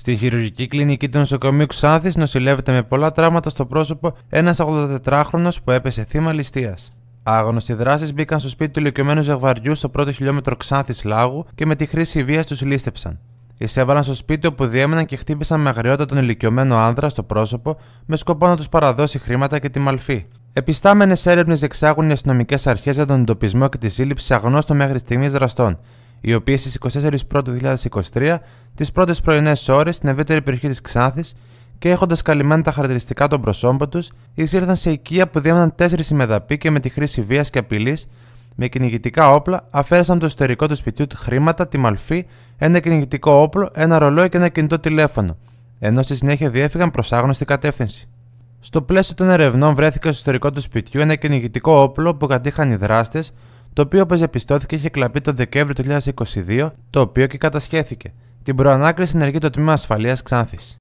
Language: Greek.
Στη χειρουργική κλινική του νοσοκομείου Ξάνθης νοσηλεύεται με πολλά τράματα στο πρόσωπο ένας 84χρονο που έπεσε θύμα ληστείας. Άγνωστοι δράσει μπήκαν στο σπίτι του ηλικιωμένου ζευγαριού στο πρώτο χιλιόμετρο Ξάνθης Λάγου και με τη χρήση βίας τους λίστεψαν. Εισέβαλαν στο σπίτι όπου διέμεναν και χτύπησαν με αγριότητα τον ηλικιωμένο άνδρα στο πρόσωπο με σκοπό να τους παραδώσει χρήματα και τη μαλφή. Επιστάμενες έρευνες εξάγουν οι αστυνομικές αρχές για τον εντοπισμό και τη σύλληψη αγνώστων μέχρι στιγμής δραστών οι οποίες στις 24 Πρώτου 2023 τις πρώτες πρωινές ώρες στην ευρύτερη περιοχή της Ξάνθης και έχοντας καλυμμένα τα χαρακτηριστικά των προσώπων τους, εισήλθαν σε οικία που διέμεναν τέσσερις ημεδαπή και με τη χρήση βίας και απειλής, με κυνηγητικά όπλα, αφαίρεσαν από το εσωτερικό του σπιτιού του χρήματα, τη μαλφή, ένα κυνηγητικό όπλο, ένα ρολόι και ένα κινητό τηλέφωνο, ενώ στη συνέχεια διέφυγαν προς άγνωστη κατεύθυνση. Στο πλαίσιο των ερευνών βρέθηκε στο εσωτερικό του σπιτιού ένα κυνηγητικό όπλο που κατήχαν οι δράστες, το οποίο πεζεπιστώθηκε είχε κλαπεί το Δεκέμβριο του 2022, το οποίο και κατασχέθηκε. Την προανάκριση ενεργεί το Τμήμα Ασφαλείας Ξάνθης.